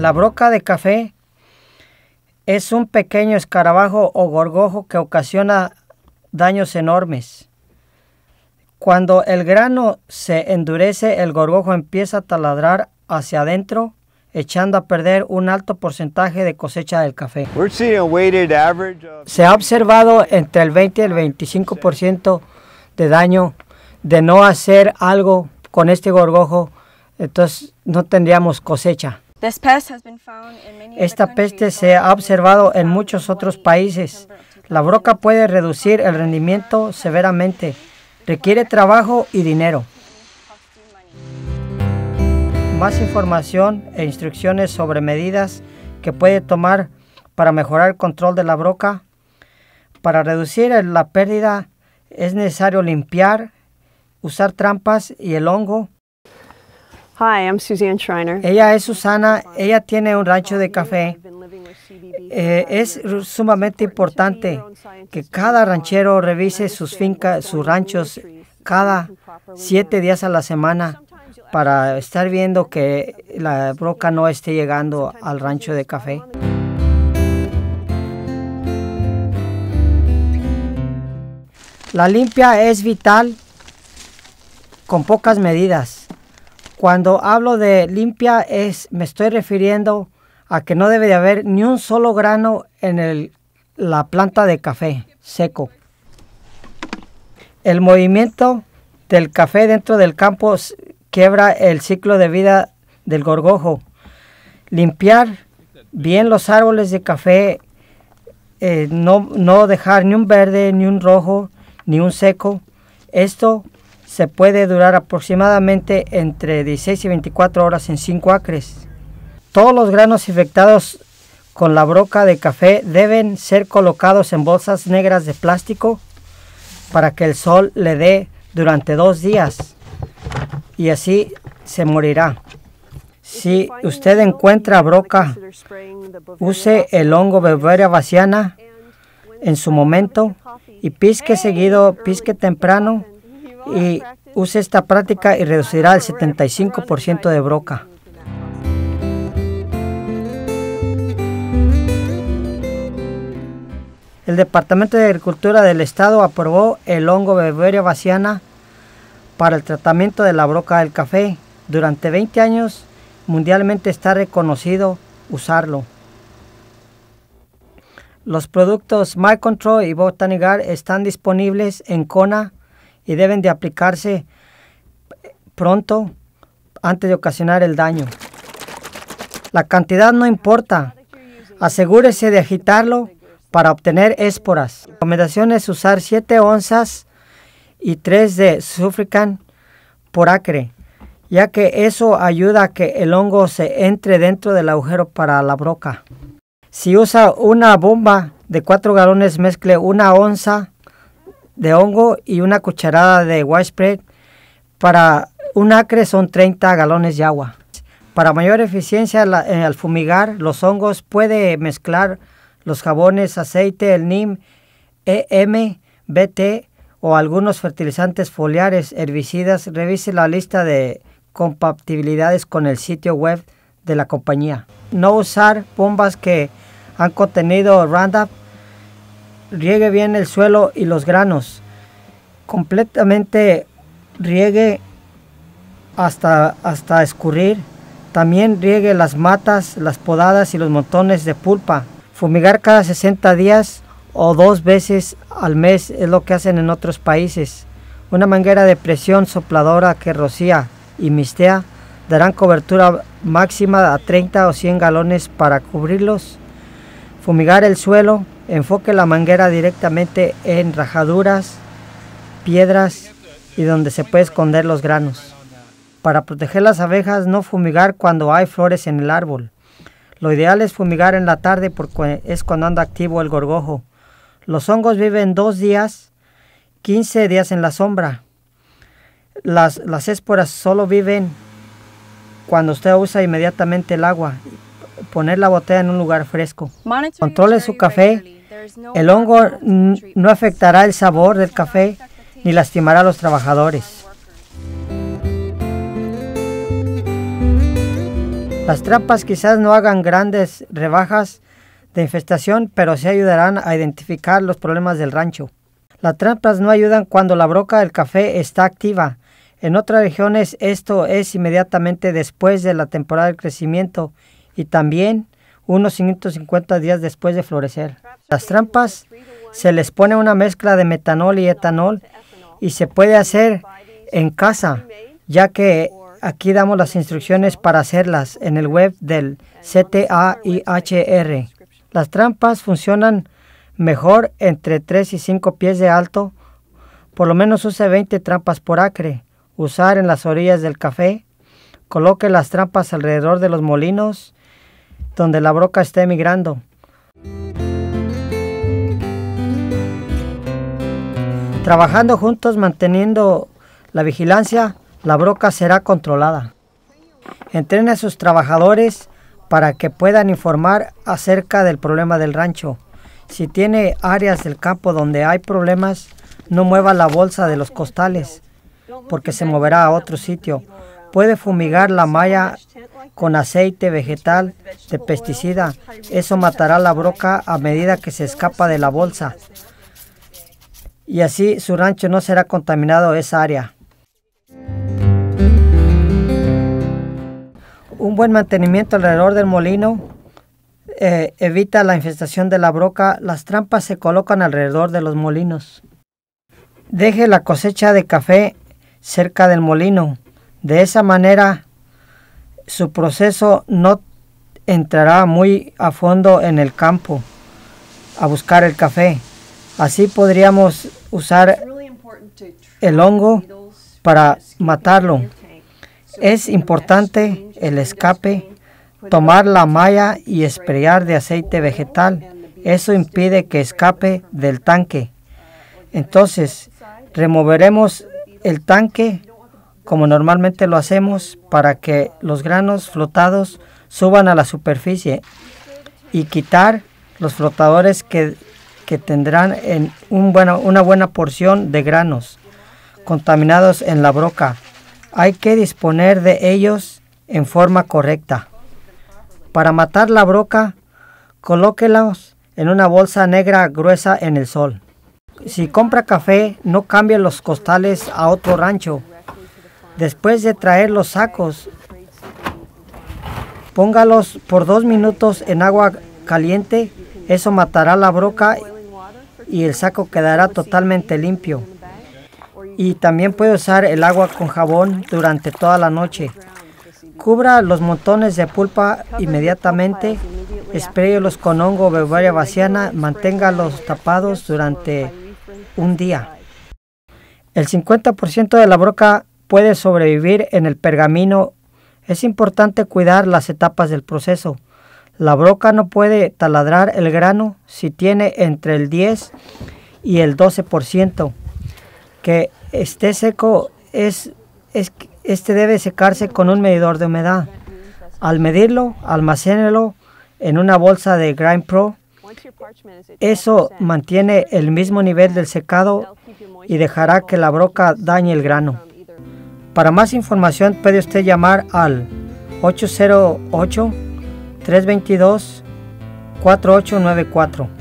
La broca de café es un pequeño escarabajo o gorgojo que ocasiona daños enormes. Cuando el grano se endurece, el gorgojo empieza a taladrar hacia adentro, echando a perder un alto porcentaje de cosecha del café. Se ha observado entre el 20 y el 25% de daño de no hacer algo con este gorgojo, entonces no tendríamos cosecha. Esta peste se ha observado en muchos otros países. La broca puede reducir el rendimiento severamente. Requiere trabajo y dinero. Más información e instrucciones sobre medidas que puede tomar para mejorar el control de la broca. Para reducir la pérdida es necesario limpiar, usar trampas y el hongo Schreiner. Ella es Susana, ella tiene un rancho de café. Eh, es sumamente importante que cada ranchero revise sus fincas, sus ranchos cada siete días a la semana para estar viendo que la broca no esté llegando al rancho de café. La limpia es vital con pocas medidas. Cuando hablo de limpia, es, me estoy refiriendo a que no debe de haber ni un solo grano en la planta de café seco. El movimiento del café dentro del campo quiebra el ciclo de vida del gorgojo. Limpiar bien los árboles de café, eh, no, no dejar ni un verde, ni un rojo, ni un seco. Esto se puede durar aproximadamente entre 16 y 24 horas en 5 acres. Todos los granos infectados con la broca de café deben ser colocados en bolsas negras de plástico para que el sol le dé durante dos días y así se morirá. Si usted encuentra broca, use el hongo beberia vaciana en su momento y pisque seguido, pisque temprano y use esta práctica y reducirá el 75% de broca. El Departamento de Agricultura del Estado aprobó el hongo Beberia vaciana para el tratamiento de la broca del café. Durante 20 años mundialmente está reconocido usarlo. Los productos My Control y Botanigar están disponibles en Kona, y deben de aplicarse pronto antes de ocasionar el daño. La cantidad no importa. Asegúrese de agitarlo para obtener esporas. La recomendación es usar 7 onzas y 3 de sufrican por acre, ya que eso ayuda a que el hongo se entre dentro del agujero para la broca. Si usa una bomba de 4 galones, mezcle una onza de hongo y una cucharada de widespread. Para un acre son 30 galones de agua. Para mayor eficiencia eh, al fumigar los hongos puede mezclar los jabones, aceite, el NIM, EM, BT o algunos fertilizantes foliares, herbicidas. Revise la lista de compatibilidades con el sitio web de la compañía. No usar bombas que han contenido Roundup riegue bien el suelo y los granos. Completamente riegue hasta, hasta escurrir. También riegue las matas, las podadas y los montones de pulpa. Fumigar cada 60 días o dos veces al mes es lo que hacen en otros países. Una manguera de presión sopladora que rocía y mistea darán cobertura máxima a 30 o 100 galones para cubrirlos. Fumigar el suelo Enfoque la manguera directamente en rajaduras, piedras y donde se puede esconder los granos. Para proteger las abejas, no fumigar cuando hay flores en el árbol. Lo ideal es fumigar en la tarde porque es cuando anda activo el gorgojo. Los hongos viven dos días, 15 días en la sombra. Las, esporas solo viven cuando usted usa inmediatamente el agua. Poner la botella en un lugar fresco. Controle su café el hongo no afectará el sabor del café ni lastimará a los trabajadores. Las trampas quizás no hagan grandes rebajas de infestación, pero sí ayudarán a identificar los problemas del rancho. Las trampas no ayudan cuando la broca del café está activa. En otras regiones esto es inmediatamente después de la temporada de crecimiento y también unos 550 días después de florecer. Las trampas se les pone una mezcla de metanol y etanol y se puede hacer en casa, ya que aquí damos las instrucciones para hacerlas en el web del CTAIHR. Las trampas funcionan mejor entre 3 y 5 pies de alto. Por lo menos use 20 trampas por acre. Usar en las orillas del café. Coloque las trampas alrededor de los molinos donde la broca está emigrando. Trabajando juntos, manteniendo la vigilancia, la broca será controlada. Entrena a sus trabajadores para que puedan informar acerca del problema del rancho. Si tiene áreas del campo donde hay problemas, no mueva la bolsa de los costales, porque se moverá a otro sitio. Puede fumigar la malla con aceite vegetal de pesticida. Eso matará la broca a medida que se escapa de la bolsa. Y así su rancho no será contaminado esa área. Un buen mantenimiento alrededor del molino eh, evita la infestación de la broca. Las trampas se colocan alrededor de los molinos. Deje la cosecha de café cerca del molino. De esa manera, su proceso no entrará muy a fondo en el campo a buscar el café. Así podríamos usar el hongo para matarlo. Es importante el escape, tomar la malla y esprear de aceite vegetal. Eso impide que escape del tanque. Uh, Entonces, removeremos el tanque como normalmente lo hacemos, para que los granos flotados suban a la superficie y quitar los flotadores que, tendrán en un una buena porción de granos contaminados en la broca. Hay que disponer de ellos en forma correcta. Para matar la broca, colóquelos en una bolsa negra gruesa en el sol. Si compra café, no cambie los costales a otro rancho Después de traer los sacos, póngalos por dos minutos en agua caliente. Eso matará la broca y el saco quedará totalmente limpio. Y también puede usar el agua con jabón durante toda la noche. Cubra los montones de pulpa inmediatamente. Espréelos con hongo bebaria vaciana. Manténgalos tapados durante un día. El 50% de la broca puede sobrevivir en el pergamino, es importante cuidar las etapas del proceso. La broca no puede taladrar el grano si tiene entre el 10 y el 12%. Que esté seco es, este debe secarse con un medidor de humedad. Al medirlo, almacénelo en una bolsa de Grime Pro. Eso mantiene el mismo nivel del secado y dejará que la broca dañe el grano. Para más información puede usted llamar al 808 322 4894